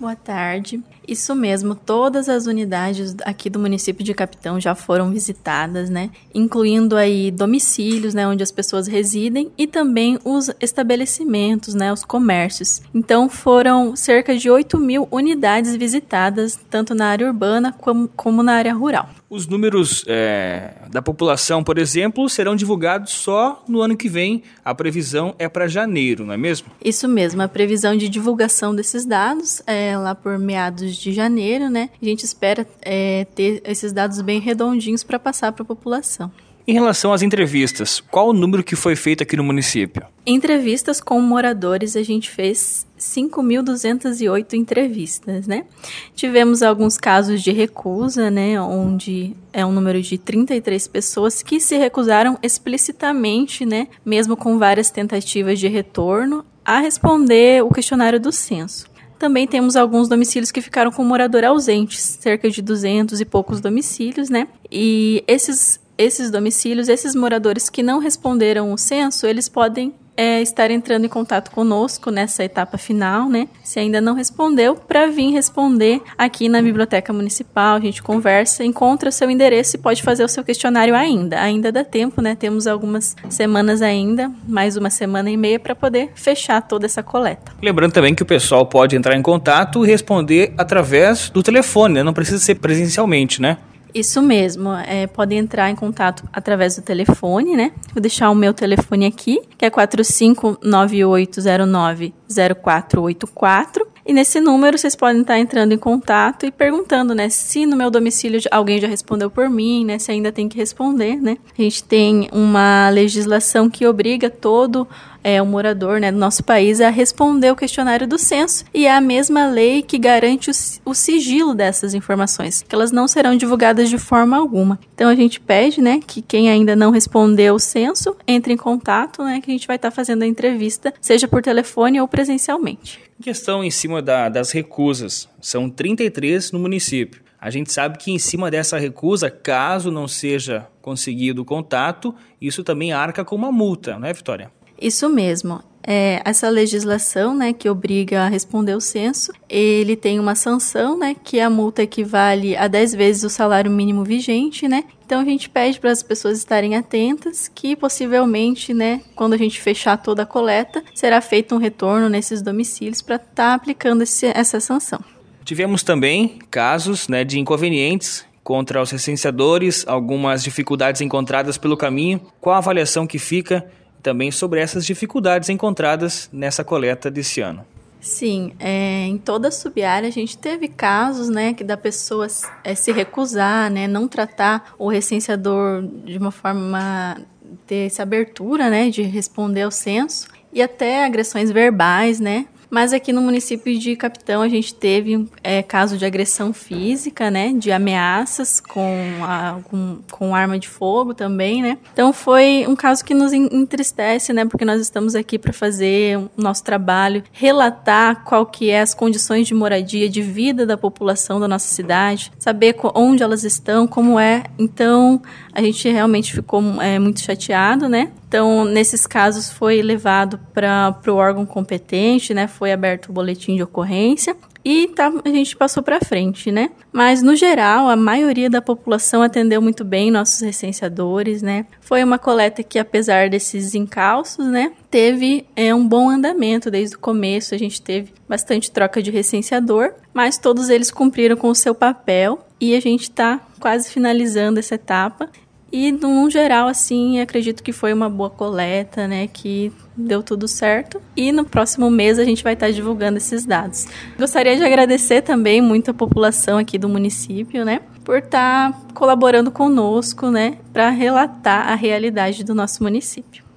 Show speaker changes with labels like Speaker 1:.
Speaker 1: Boa tarde. Isso mesmo, todas as unidades aqui do município de Capitão já foram visitadas, né? Incluindo aí domicílios, né, onde as pessoas residem e também os estabelecimentos, né, os comércios. Então foram cerca de 8 mil unidades visitadas, tanto na área urbana como, como na área rural.
Speaker 2: Os números é, da população, por exemplo, serão divulgados só no ano que vem. A previsão é para janeiro, não é mesmo?
Speaker 1: Isso mesmo. A previsão de divulgação desses dados é lá por meados de janeiro, né? A gente espera é, ter esses dados bem redondinhos para passar para a população.
Speaker 2: Em relação às entrevistas, qual o número que foi feito aqui no município?
Speaker 1: Entrevistas com moradores, a gente fez 5.208 entrevistas, né? Tivemos alguns casos de recusa, né? Onde é um número de 33 pessoas que se recusaram explicitamente, né? Mesmo com várias tentativas de retorno, a responder o questionário do censo. Também temos alguns domicílios que ficaram com morador ausente, cerca de 200 e poucos domicílios, né? E esses esses domicílios, esses moradores que não responderam o censo, eles podem é, estar entrando em contato conosco nessa etapa final, né? Se ainda não respondeu, para vir responder aqui na Biblioteca Municipal, a gente conversa, encontra o seu endereço e pode fazer o seu questionário ainda. Ainda dá tempo, né? Temos algumas semanas ainda, mais uma semana e meia para poder fechar toda essa coleta.
Speaker 2: Lembrando também que o pessoal pode entrar em contato e responder através do telefone, né? Não precisa ser presencialmente, né?
Speaker 1: Isso mesmo, é, pode entrar em contato através do telefone, né? Vou deixar o meu telefone aqui, que é 4598090484. E nesse número vocês podem estar entrando em contato e perguntando, né, se no meu domicílio alguém já respondeu por mim, né, se ainda tem que responder, né. A gente tem uma legislação que obriga todo é, o morador né, do nosso país a responder o questionário do censo e é a mesma lei que garante o, o, sigilo dessas informações, que elas não serão divulgadas de forma alguma. Então a gente pede né, que quem ainda não respondeu o censo entre em contato, né, que a gente vai estar fazendo a entrevista, seja por telefone ou presencialmente.
Speaker 2: Em estão em cima da, das recusas. São 33 no município. A gente sabe que em cima dessa recusa, caso não seja conseguido o contato, isso também arca com uma multa, não é, Vitória?
Speaker 1: Isso mesmo é, essa legislação, né, que obriga a responder o censo, ele tem uma sanção, né, que é a multa equivale a 10 vezes o salário mínimo vigente, né? Então a gente pede para as pessoas estarem atentas que possivelmente, né, quando a gente fechar toda a coleta, será feito um retorno nesses domicílios para estar tá aplicando esse, essa sanção.
Speaker 2: Tivemos também casos, né, de inconvenientes contra os recenseadores, algumas dificuldades encontradas pelo caminho. Qual a avaliação que fica também sobre essas dificuldades encontradas nessa coleta desse ano.
Speaker 1: Sim, é, em toda a sub a gente teve casos, né, que da pessoa é, se recusar, né, não tratar o recenseador de uma forma ter essa abertura, né, de responder ao censo e até agressões verbais, né, mas aqui no município de Capitão a gente teve é, caso de agressão física, né? De ameaças com, a, com, com arma de fogo também, né? Então foi um caso que nos entristece, né? Porque nós estamos aqui para fazer o nosso trabalho, relatar qual que é as condições de moradia, de vida da população da nossa cidade, saber onde elas estão, como é. Então a gente realmente ficou é, muito chateado, né? Então, nesses casos, foi levado para o órgão competente, né? Foi aberto o boletim de ocorrência e tá, a gente passou para frente, né? Mas no geral, a maioria da população atendeu muito bem nossos recenseadores, né? Foi uma coleta que, apesar desses encalços, né, teve é, um bom andamento desde o começo. A gente teve bastante troca de recenseador, mas todos eles cumpriram com o seu papel e a gente está quase finalizando essa etapa e, no geral, assim, acredito que foi uma boa coleta, né? Que deu tudo certo. E no próximo mês a gente vai estar divulgando esses dados. Gostaria de agradecer também muito a população aqui do município, né? Por estar colaborando conosco, né? Para relatar a realidade do nosso município.